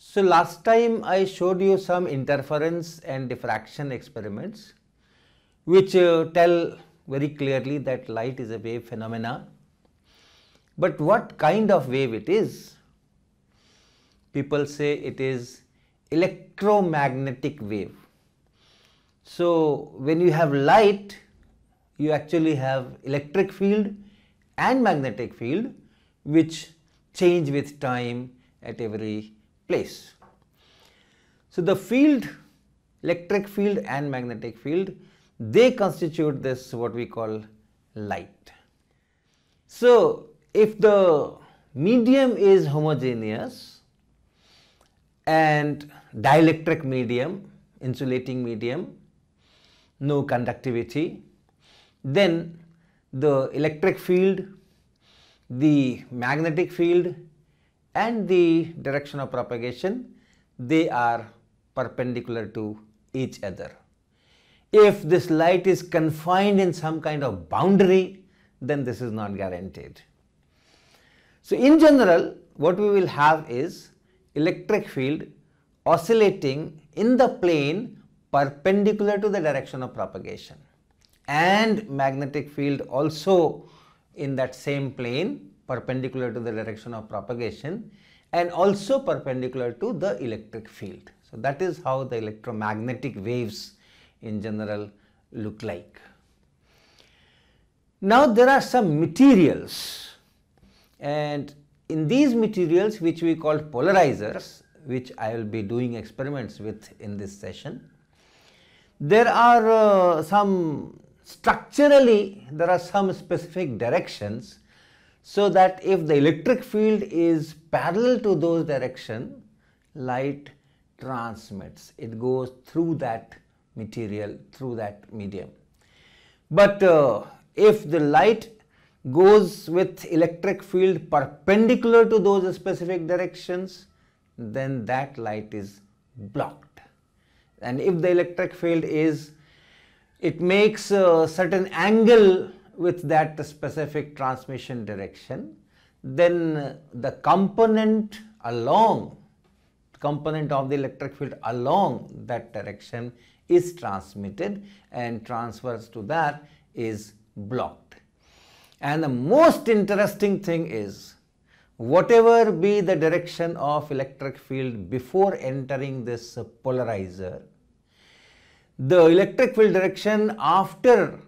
So last time I showed you some interference and diffraction experiments which uh, tell very clearly that light is a wave phenomena. But what kind of wave it is? People say it is electromagnetic wave. So when you have light, you actually have electric field and magnetic field which change with time at every place. So the field, electric field and magnetic field, they constitute this what we call light. So if the medium is homogeneous and dielectric medium, insulating medium, no conductivity, then the electric field, the magnetic field and the direction of propagation, they are perpendicular to each other. If this light is confined in some kind of boundary, then this is not guaranteed. So, in general, what we will have is electric field oscillating in the plane perpendicular to the direction of propagation and magnetic field also in that same plane perpendicular to the direction of propagation and also perpendicular to the electric field. So that is how the electromagnetic waves in general look like. Now there are some materials and in these materials which we call polarizers which I will be doing experiments with in this session. There are uh, some structurally there are some specific directions so that if the electric field is parallel to those direction, light transmits. It goes through that material, through that medium. But uh, if the light goes with electric field perpendicular to those specific directions, then that light is blocked. And if the electric field is, it makes a certain angle with that specific transmission direction, then the component along component of the electric field along that direction is transmitted and transfers to that is blocked. And the most interesting thing is whatever be the direction of electric field before entering this polarizer, the electric field direction after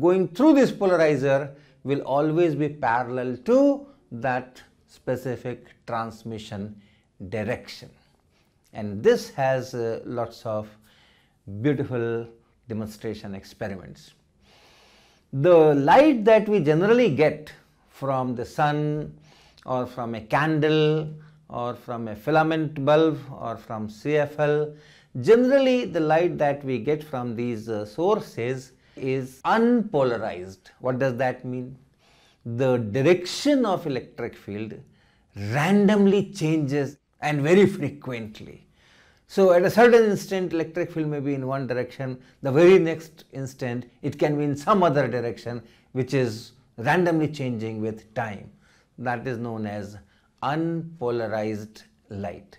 going through this polarizer will always be parallel to that specific transmission direction. And this has uh, lots of beautiful demonstration experiments. The light that we generally get from the sun or from a candle or from a filament bulb or from CFL, generally the light that we get from these uh, sources is unpolarized. What does that mean? The direction of electric field randomly changes and very frequently. So at a certain instant electric field may be in one direction, the very next instant it can be in some other direction which is randomly changing with time. That is known as unpolarized light.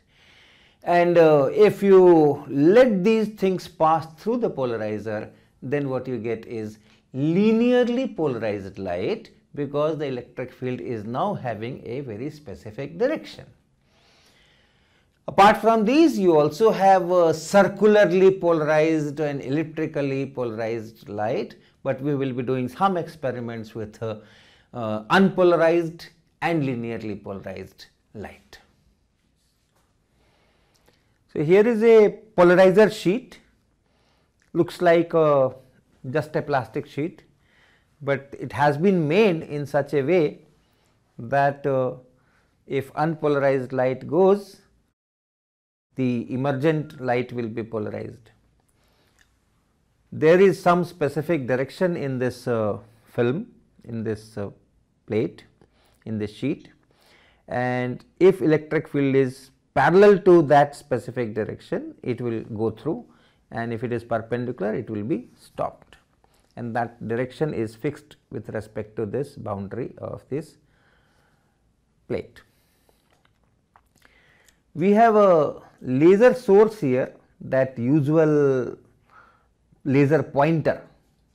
And uh, if you let these things pass through the polarizer, then what you get is linearly polarized light because the electric field is now having a very specific direction. Apart from these, you also have circularly polarized and elliptically polarized light, but we will be doing some experiments with uh, uh, unpolarized and linearly polarized light. So, here is a polarizer sheet looks like uh, just a plastic sheet, but it has been made in such a way that uh, if unpolarized light goes, the emergent light will be polarized. There is some specific direction in this uh, film, in this uh, plate, in this sheet and if electric field is parallel to that specific direction, it will go through and if it is perpendicular it will be stopped and that direction is fixed with respect to this boundary of this plate. We have a laser source here that usual laser pointer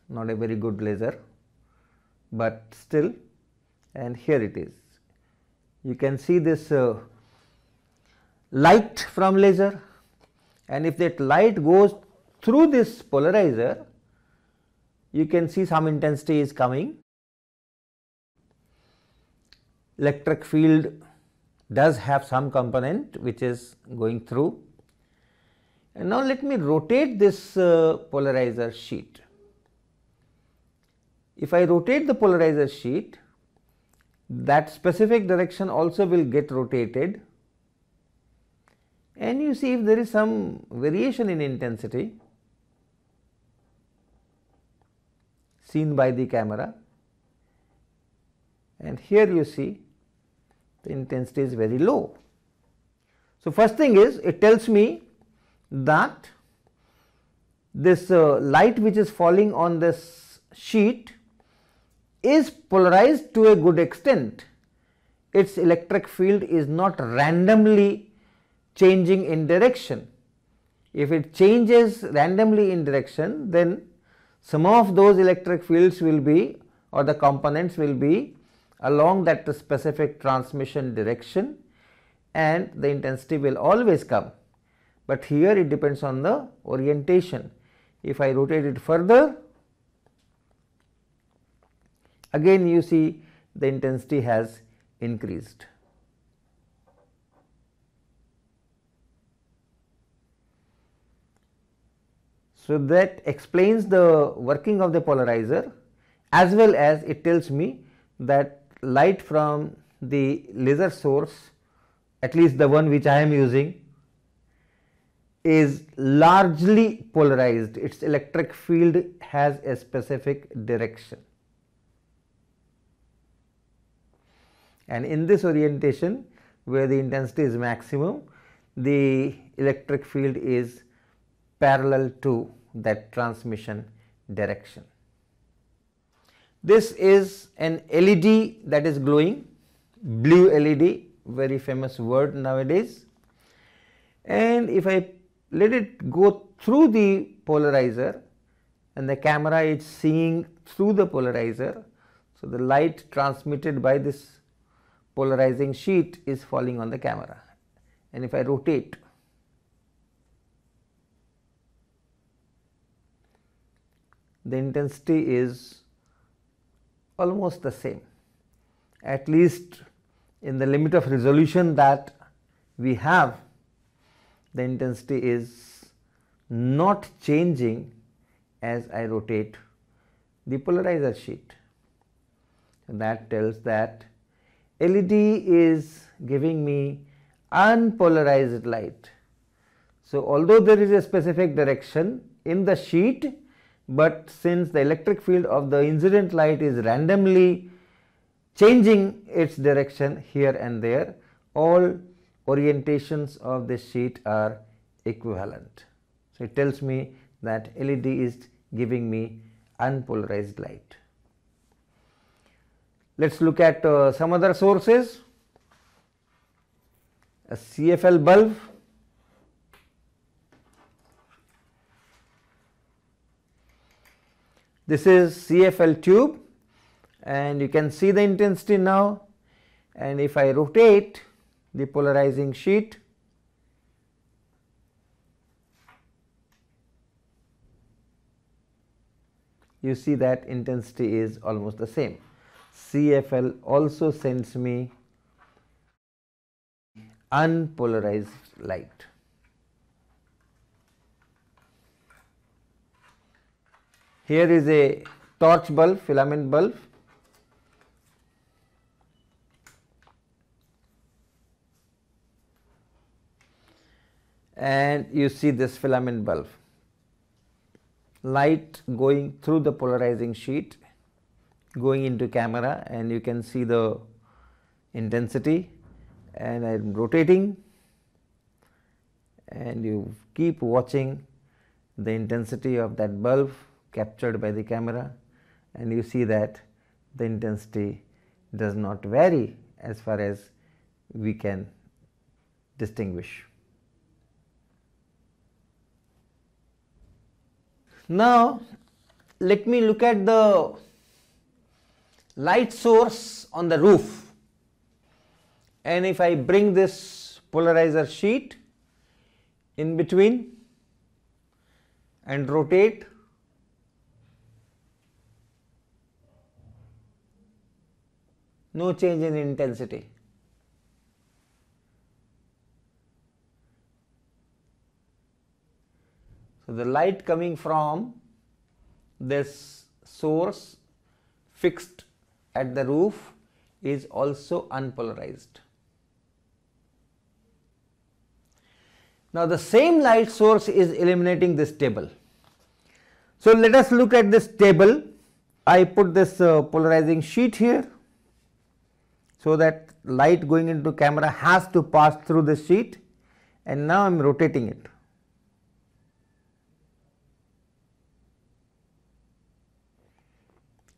not a very good laser but still and here it is. You can see this uh, light from laser and if that light goes through this polarizer you can see some intensity is coming. Electric field does have some component which is going through. And now let me rotate this uh, polarizer sheet. If I rotate the polarizer sheet, that specific direction also will get rotated and you see if there is some variation in intensity seen by the camera and here you see the intensity is very low. So, first thing is it tells me that this uh, light which is falling on this sheet is polarized to a good extent. Its electric field is not randomly changing in direction. If it changes randomly in direction, then some of those electric fields will be or the components will be along that specific transmission direction and the intensity will always come. But here it depends on the orientation. If I rotate it further, again you see the intensity has increased. So, that explains the working of the polarizer as well as it tells me that light from the laser source at least the one which I am using is largely polarized its electric field has a specific direction. And in this orientation where the intensity is maximum the electric field is parallel to that transmission direction. This is an LED that is glowing, blue LED, very famous word nowadays. And if I let it go through the polarizer and the camera is seeing through the polarizer, so the light transmitted by this polarizing sheet is falling on the camera. And if I rotate, the intensity is almost the same at least in the limit of resolution that we have the intensity is not changing as I rotate the polarizer sheet. That tells that LED is giving me unpolarized light. So, although there is a specific direction in the sheet, but since the electric field of the incident light is randomly changing its direction here and there, all orientations of the sheet are equivalent. So, it tells me that LED is giving me unpolarized light. Let us look at uh, some other sources, a CFL bulb This is CFL tube and you can see the intensity now and if I rotate the polarizing sheet you see that intensity is almost the same. CFL also sends me unpolarized light. Here is a torch bulb, filament bulb. and you see this filament bulb light going through the polarizing sheet going into camera and you can see the intensity and I am rotating and you keep watching the intensity of that bulb captured by the camera and you see that the intensity does not vary as far as we can distinguish. Now, let me look at the light source on the roof and if I bring this polarizer sheet in between and rotate no change in intensity. So, the light coming from this source fixed at the roof is also unpolarized. Now, the same light source is illuminating this table. So, let us look at this table. I put this uh, polarizing sheet here so that light going into camera has to pass through the sheet and now I am rotating it.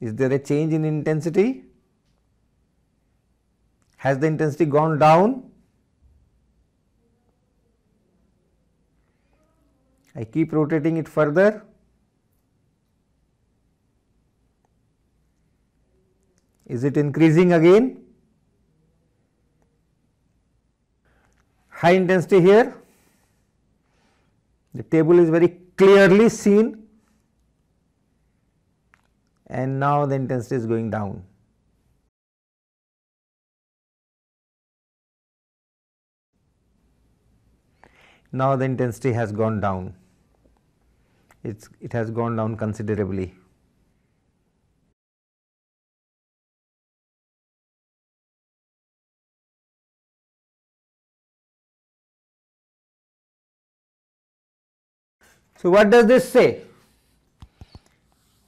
Is there a change in intensity? Has the intensity gone down? I keep rotating it further. Is it increasing again? high intensity here. The table is very clearly seen and now the intensity is going down. Now the intensity has gone down, it's, it has gone down considerably. So, what does this say?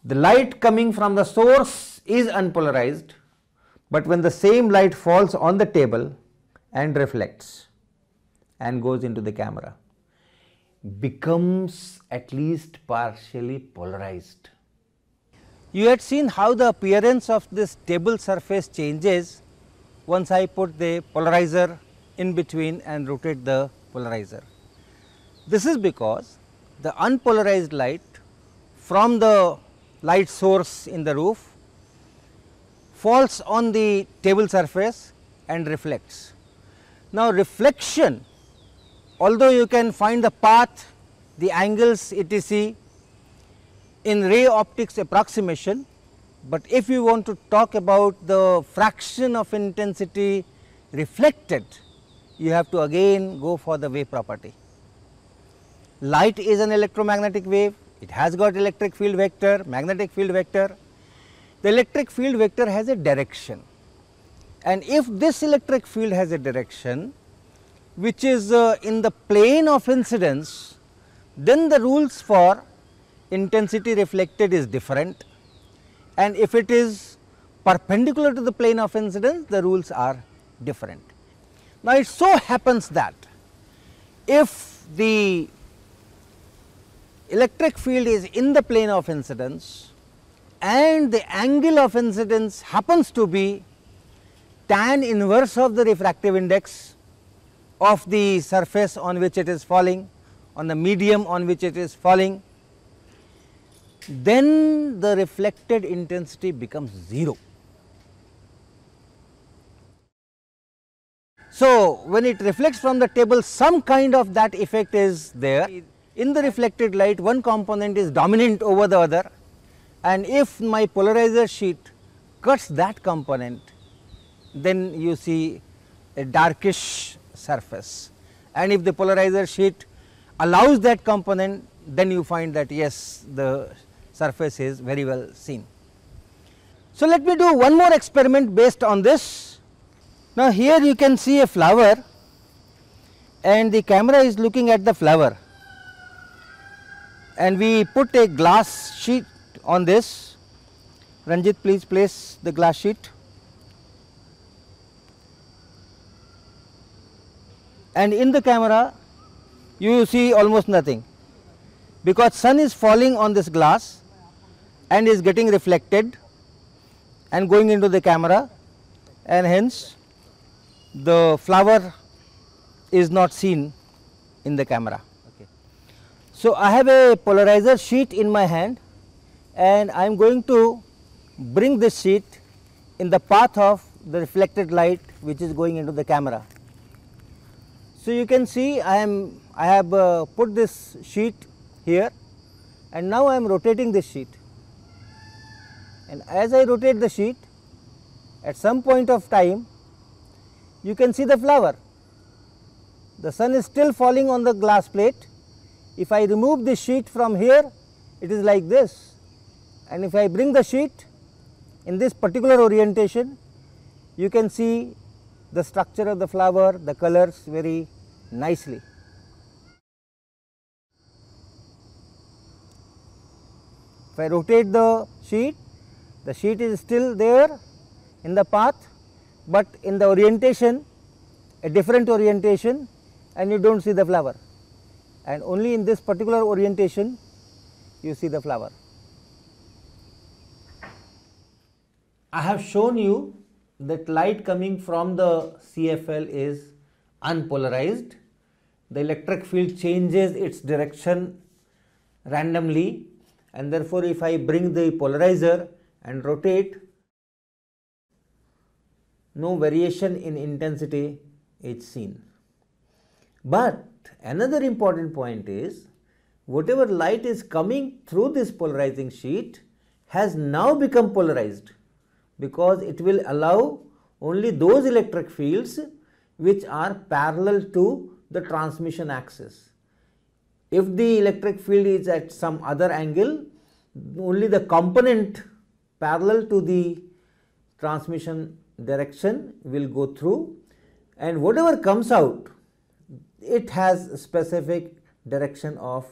The light coming from the source is unpolarized, but when the same light falls on the table and reflects and goes into the camera, becomes at least partially polarized. You had seen how the appearance of this table surface changes once I put the polarizer in between and rotate the polarizer. This is because the unpolarized light from the light source in the roof falls on the table surface and reflects. Now, reflection although you can find the path, the angles etc in ray optics approximation, but if you want to talk about the fraction of intensity reflected, you have to again go for the wave property. Light is an electromagnetic wave. It has got electric field vector, magnetic field vector. The electric field vector has a direction. And if this electric field has a direction, which is uh, in the plane of incidence, then the rules for intensity reflected is different. And if it is perpendicular to the plane of incidence, the rules are different. Now, it so happens that if the electric field is in the plane of incidence and the angle of incidence happens to be tan inverse of the refractive index of the surface on which it is falling, on the medium on which it is falling, then the reflected intensity becomes 0. So, when it reflects from the table some kind of that effect is there in the reflected light one component is dominant over the other and if my polarizer sheet cuts that component then you see a darkish surface and if the polarizer sheet allows that component then you find that yes the surface is very well seen. So, let me do one more experiment based on this. Now, here you can see a flower and the camera is looking at the flower and we put a glass sheet on this. Ranjit please place the glass sheet. And in the camera you see almost nothing because sun is falling on this glass and is getting reflected and going into the camera and hence the flower is not seen in the camera. So I have a polarizer sheet in my hand and I am going to bring this sheet in the path of the reflected light which is going into the camera. So you can see I am I have uh, put this sheet here and now I am rotating this sheet and as I rotate the sheet at some point of time you can see the flower. The sun is still falling on the glass plate if I remove the sheet from here, it is like this. And if I bring the sheet in this particular orientation, you can see the structure of the flower, the colors very nicely. If I rotate the sheet, the sheet is still there in the path, but in the orientation, a different orientation and you do not see the flower and only in this particular orientation you see the flower. I have shown you that light coming from the CFL is unpolarized. The electric field changes its direction randomly and therefore if I bring the polarizer and rotate no variation in intensity is seen. But another important point is whatever light is coming through this polarizing sheet has now become polarized because it will allow only those electric fields which are parallel to the transmission axis. If the electric field is at some other angle, only the component parallel to the transmission direction will go through and whatever comes out it has specific direction of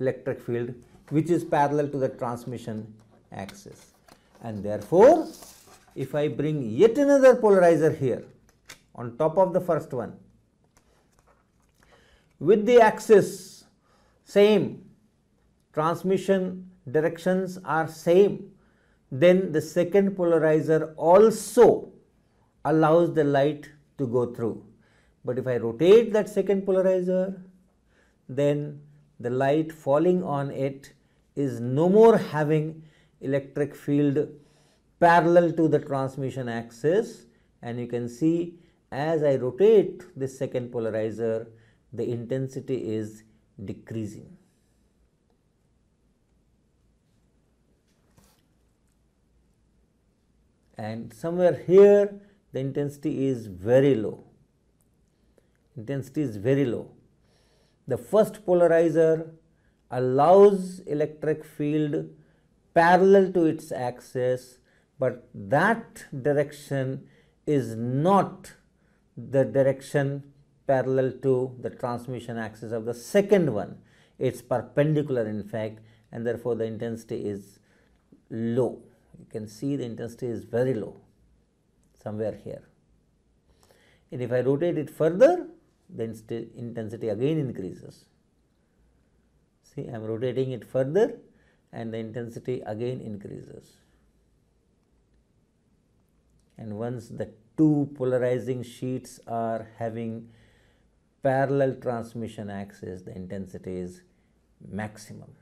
electric field which is parallel to the transmission axis and therefore if I bring yet another polarizer here on top of the first one with the axis same transmission directions are same then the second polarizer also allows the light to go through but if I rotate that second polarizer, then the light falling on it is no more having electric field parallel to the transmission axis and you can see as I rotate this second polarizer the intensity is decreasing. and somewhere here the intensity is very low density is very low. The first polarizer allows electric field parallel to its axis, but that direction is not the direction parallel to the transmission axis of the second one. It is perpendicular in fact and therefore, the intensity is low. You can see the intensity is very low somewhere here. And if I rotate it further, the intensity again increases. See, I am rotating it further and the intensity again increases. And once the two polarizing sheets are having parallel transmission axis, the intensity is maximum.